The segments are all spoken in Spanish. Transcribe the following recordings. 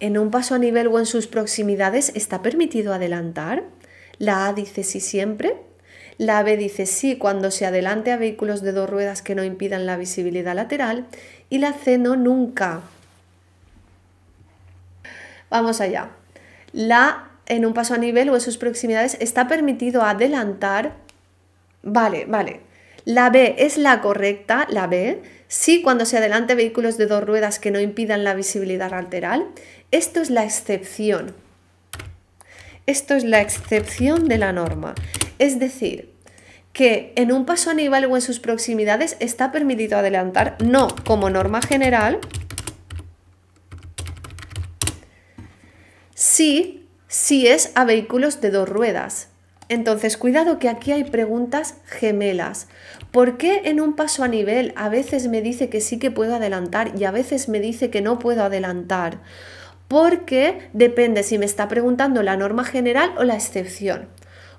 En un paso a nivel o en sus proximidades está permitido adelantar. La A dice sí siempre. La B dice sí cuando se adelante a vehículos de dos ruedas que no impidan la visibilidad lateral. Y la C no nunca. Vamos allá. La en un paso a nivel o en sus proximidades está permitido adelantar. Vale, vale. La B es la correcta, la B, sí cuando se adelante vehículos de dos ruedas que no impidan la visibilidad lateral esto es la excepción. Esto es la excepción de la norma. Es decir, que en un paso a nivel o en sus proximidades está permitido adelantar, no como norma general, sí si es a vehículos de dos ruedas. Entonces, cuidado que aquí hay preguntas gemelas. ¿Por qué en un paso a nivel a veces me dice que sí que puedo adelantar y a veces me dice que no puedo adelantar? porque depende si me está preguntando la norma general o la excepción.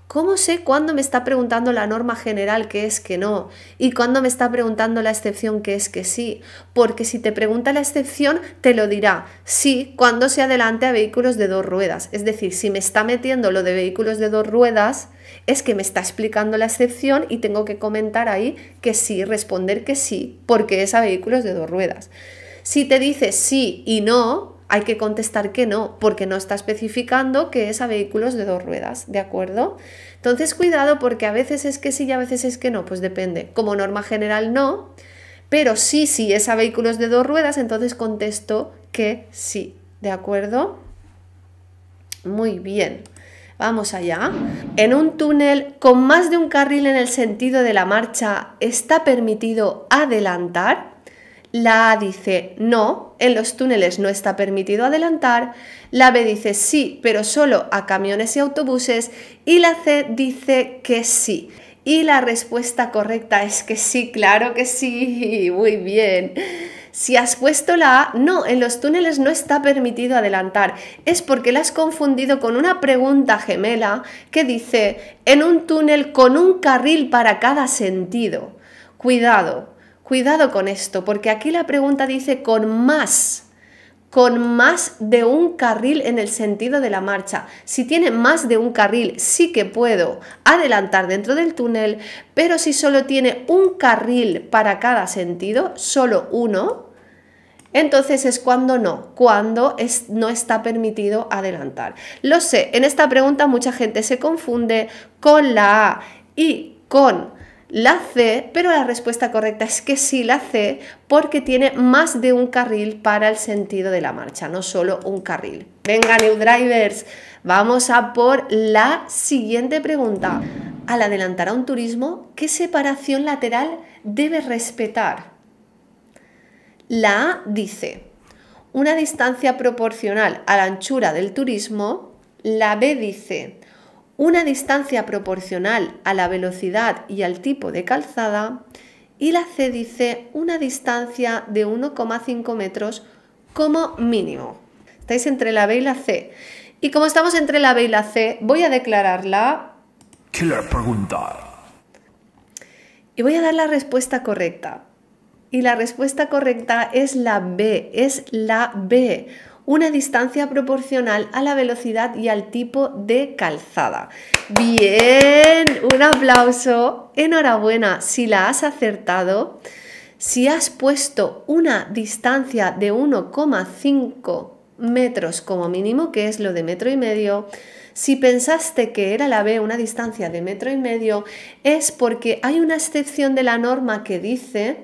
¿Cómo sé cuándo me está preguntando la norma general que es que no? ¿Y cuándo me está preguntando la excepción que es que sí? Porque si te pregunta la excepción, te lo dirá sí cuando se adelante a vehículos de dos ruedas. Es decir, si me está metiendo lo de vehículos de dos ruedas, es que me está explicando la excepción y tengo que comentar ahí que sí, responder que sí, porque es a vehículos de dos ruedas. Si te dice sí y no, hay que contestar que no, porque no está especificando que es a vehículos de dos ruedas, ¿de acuerdo? Entonces cuidado porque a veces es que sí y a veces es que no, pues depende. Como norma general no, pero sí, sí, es a vehículos de dos ruedas, entonces contesto que sí, ¿de acuerdo? Muy bien. Vamos allá. En un túnel con más de un carril en el sentido de la marcha, ¿está permitido adelantar? La A dice no, en los túneles no está permitido adelantar. La B dice sí, pero solo a camiones y autobuses. Y la C dice que sí. Y la respuesta correcta es que sí, claro que sí. Muy bien. Si has puesto la A, no, en los túneles no está permitido adelantar. Es porque la has confundido con una pregunta gemela que dice en un túnel con un carril para cada sentido. Cuidado, Cuidado con esto, porque aquí la pregunta dice con más, con más de un carril en el sentido de la marcha. Si tiene más de un carril, sí que puedo adelantar dentro del túnel, pero si solo tiene un carril para cada sentido, solo uno, entonces es cuando no, cuando es, no está permitido adelantar. Lo sé, en esta pregunta mucha gente se confunde con la A y con la C, pero la respuesta correcta es que sí, la C, porque tiene más de un carril para el sentido de la marcha, no solo un carril. Venga, New Drivers, vamos a por la siguiente pregunta. Al adelantar a un turismo, ¿qué separación lateral debe respetar? La A dice una distancia proporcional a la anchura del turismo. La B dice una distancia proporcional a la velocidad y al tipo de calzada, y la C dice una distancia de 1,5 metros como mínimo. Estáis entre la B y la C. Y como estamos entre la B y la C, voy a declararla... Killer pregunta. Y voy a dar la respuesta correcta. Y la respuesta correcta es la B, es la B una distancia proporcional a la velocidad y al tipo de calzada. Bien, un aplauso. Enhorabuena si la has acertado. Si has puesto una distancia de 1,5 metros como mínimo, que es lo de metro y medio, si pensaste que era la B una distancia de metro y medio, es porque hay una excepción de la norma que dice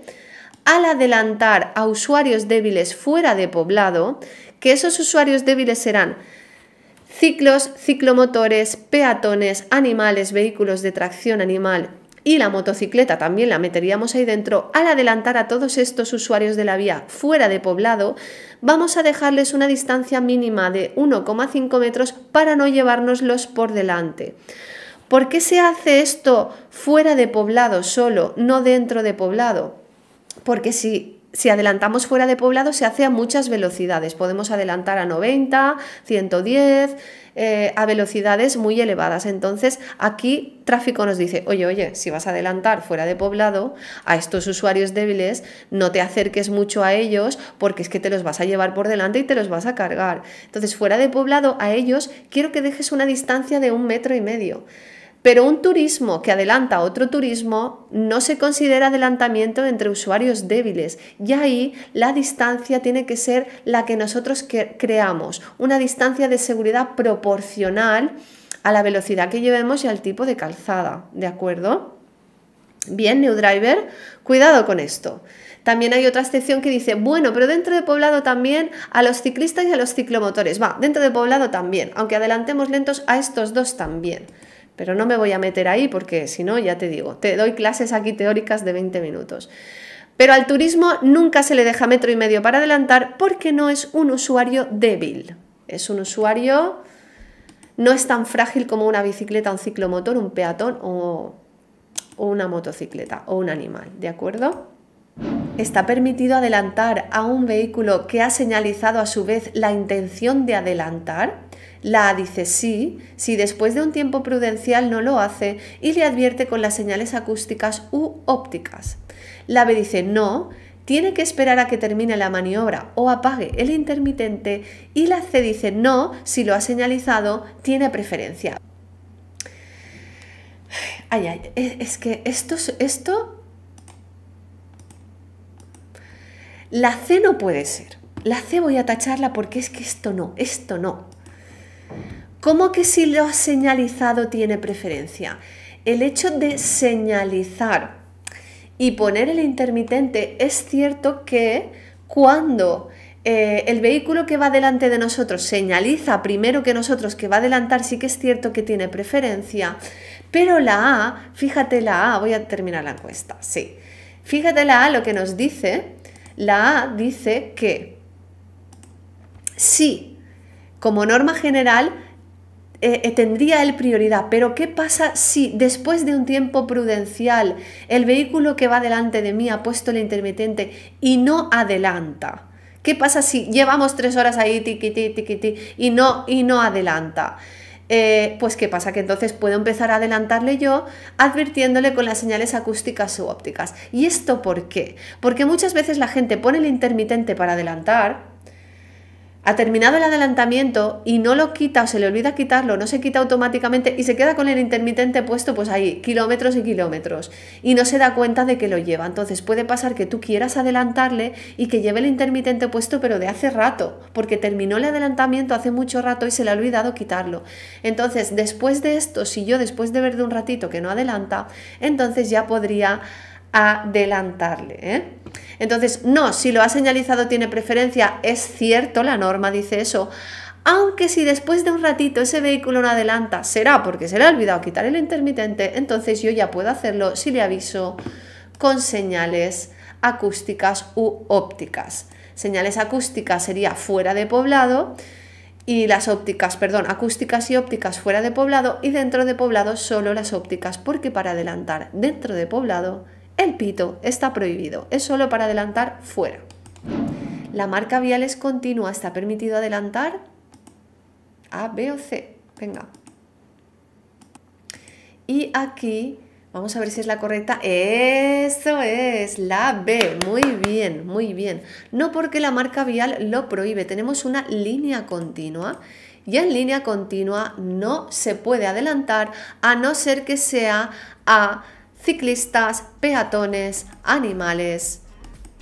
al adelantar a usuarios débiles fuera de poblado que esos usuarios débiles serán ciclos, ciclomotores, peatones, animales, vehículos de tracción animal y la motocicleta también la meteríamos ahí dentro, al adelantar a todos estos usuarios de la vía fuera de poblado, vamos a dejarles una distancia mínima de 1,5 metros para no llevárnoslos por delante. ¿Por qué se hace esto fuera de poblado solo, no dentro de poblado? Porque si si adelantamos fuera de poblado se hace a muchas velocidades. Podemos adelantar a 90, 110, eh, a velocidades muy elevadas. Entonces aquí tráfico nos dice, oye, oye, si vas a adelantar fuera de poblado a estos usuarios débiles, no te acerques mucho a ellos porque es que te los vas a llevar por delante y te los vas a cargar. Entonces fuera de poblado a ellos quiero que dejes una distancia de un metro y medio. Pero un turismo que adelanta a otro turismo no se considera adelantamiento entre usuarios débiles y ahí la distancia tiene que ser la que nosotros creamos, una distancia de seguridad proporcional a la velocidad que llevemos y al tipo de calzada, ¿de acuerdo? Bien, New Driver, cuidado con esto. También hay otra excepción que dice, bueno, pero dentro de poblado también a los ciclistas y a los ciclomotores. Va, dentro de poblado también, aunque adelantemos lentos a estos dos también. Pero no me voy a meter ahí porque si no, ya te digo, te doy clases aquí teóricas de 20 minutos. Pero al turismo nunca se le deja metro y medio para adelantar porque no es un usuario débil. Es un usuario no es tan frágil como una bicicleta, un ciclomotor, un peatón o, una motocicleta o un animal, ¿de acuerdo? Está permitido adelantar a un vehículo que ha señalizado a su vez la intención de adelantar. La dice sí si después de un tiempo prudencial no lo hace y le advierte con las señales acústicas u ópticas. La B dice no tiene que esperar a que termine la maniobra o apague el intermitente y la C dice no si lo ha señalizado tiene preferencia. Ay, ay, es que esto, esto La C no puede ser. La C voy a tacharla porque es que esto no, esto no. ¿Cómo que si lo ha señalizado tiene preferencia? El hecho de señalizar y poner el intermitente es cierto que cuando eh, el vehículo que va delante de nosotros señaliza primero que nosotros que va a adelantar, sí que es cierto que tiene preferencia, pero la A, fíjate la A, voy a terminar la encuesta, sí. Fíjate la A lo que nos dice la A dice que sí, como norma general, eh, eh, tendría él prioridad, pero ¿qué pasa si después de un tiempo prudencial el vehículo que va delante de mí ha puesto el intermitente y no adelanta? ¿Qué pasa si llevamos tres horas ahí tiquití, tiquití y no, y no adelanta? Eh, pues ¿qué pasa? Que entonces puedo empezar a adelantarle yo advirtiéndole con las señales acústicas u ópticas. ¿Y esto por qué? Porque muchas veces la gente pone el intermitente para adelantar, ha terminado el adelantamiento y no lo quita o se le olvida quitarlo, no se quita automáticamente y se queda con el intermitente puesto pues ahí, kilómetros y kilómetros, y no se da cuenta de que lo lleva. Entonces puede pasar que tú quieras adelantarle y que lleve el intermitente puesto pero de hace rato, porque terminó el adelantamiento hace mucho rato y se le ha olvidado quitarlo. Entonces después de esto, si yo después de ver de un ratito que no adelanta, entonces ya podría adelantarle. ¿eh? Entonces, no, si lo ha señalizado tiene preferencia, es cierto, la norma dice eso. Aunque si después de un ratito ese vehículo no adelanta, será porque se le ha olvidado quitar el intermitente, entonces yo ya puedo hacerlo si le aviso con señales acústicas u ópticas. Señales acústicas sería fuera de poblado y las ópticas, perdón, acústicas y ópticas fuera de poblado y dentro de poblado solo las ópticas, porque para adelantar dentro de poblado el pito está prohibido, es solo para adelantar fuera. La marca vial es continua, está permitido adelantar A, B o C. Venga. Y aquí, vamos a ver si es la correcta. Eso es, la B. Muy bien, muy bien. No porque la marca vial lo prohíbe, tenemos una línea continua y en línea continua no se puede adelantar a no ser que sea a ciclistas, peatones, animales.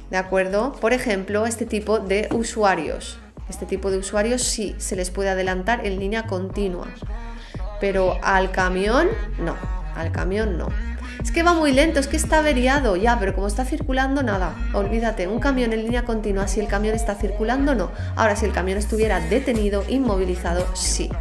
¿De acuerdo? Por ejemplo, este tipo de usuarios. Este tipo de usuarios sí se les puede adelantar en línea continua. Pero al camión, no. Al camión, no. Es que va muy lento, es que está averiado, ya, pero como está circulando, nada. Olvídate, un camión en línea continua, si el camión está circulando, no. Ahora, si el camión estuviera detenido, inmovilizado, sí.